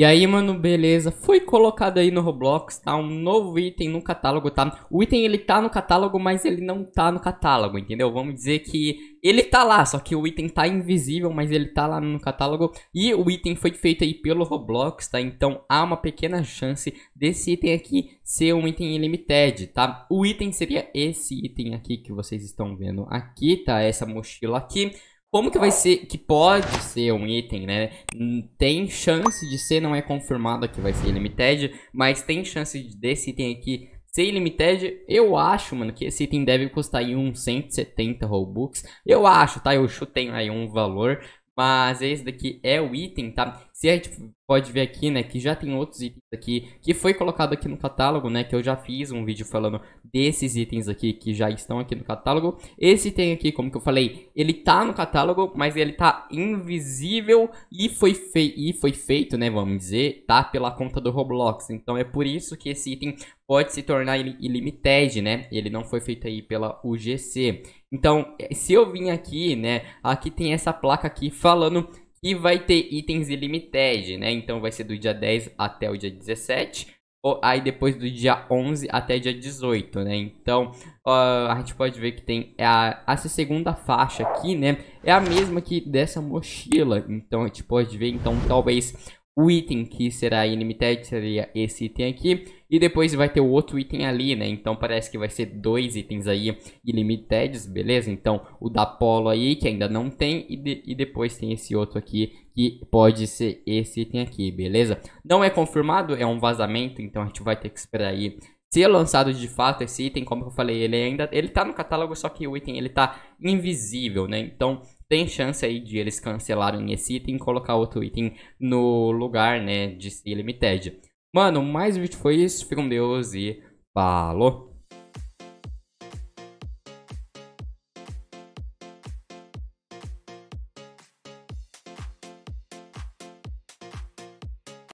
E aí, mano, beleza. Foi colocado aí no Roblox, tá? Um novo item no catálogo, tá? O item, ele tá no catálogo, mas ele não tá no catálogo, entendeu? Vamos dizer que ele tá lá, só que o item tá invisível, mas ele tá lá no catálogo. E o item foi feito aí pelo Roblox, tá? Então, há uma pequena chance desse item aqui ser um item limited, tá? O item seria esse item aqui que vocês estão vendo aqui, tá? Essa mochila aqui. Como que vai ser, que pode ser um item, né? Hum, tem chance de ser, não é confirmado que vai ser limited, mas tem chance desse item aqui ser limited. Eu acho, mano, que esse item deve custar aí uns 170 Robux. Eu acho, tá? Eu chutei aí um valor, mas esse daqui é o item, tá? se a gente pode ver aqui, né, que já tem outros itens aqui que foi colocado aqui no catálogo, né, que eu já fiz um vídeo falando desses itens aqui que já estão aqui no catálogo. Esse item aqui, como que eu falei, ele tá no catálogo, mas ele tá invisível e foi, fei e foi feito, né, vamos dizer, tá pela conta do Roblox. Então é por isso que esse item pode se tornar ilimited, né? Ele não foi feito aí pela UGC. Então, se eu vim aqui, né, aqui tem essa placa aqui falando e vai ter itens ilimited, né? Então vai ser do dia 10 até o dia 17. Ou, aí depois do dia 11 até dia 18, né? Então, uh, a gente pode ver que tem é a, essa segunda faixa aqui, né? É a mesma que dessa mochila. Então, a gente pode ver, então, talvez o item que será Unlimited seria esse item aqui. E depois vai ter o outro item ali, né? Então parece que vai ser dois itens aí Unlimiteds, beleza? Então o da Polo aí, que ainda não tem. E, de, e depois tem esse outro aqui, que pode ser esse item aqui, beleza? Não é confirmado, é um vazamento. Então a gente vai ter que esperar aí ser é lançado de fato esse item, como eu falei, ele ainda ele tá no catálogo, só que o item ele tá invisível, né? Então tem chance aí de eles cancelarem esse item e colocar outro item no lugar, né, de Limited. Mano, mais um vídeo foi isso, fica com Deus e falou.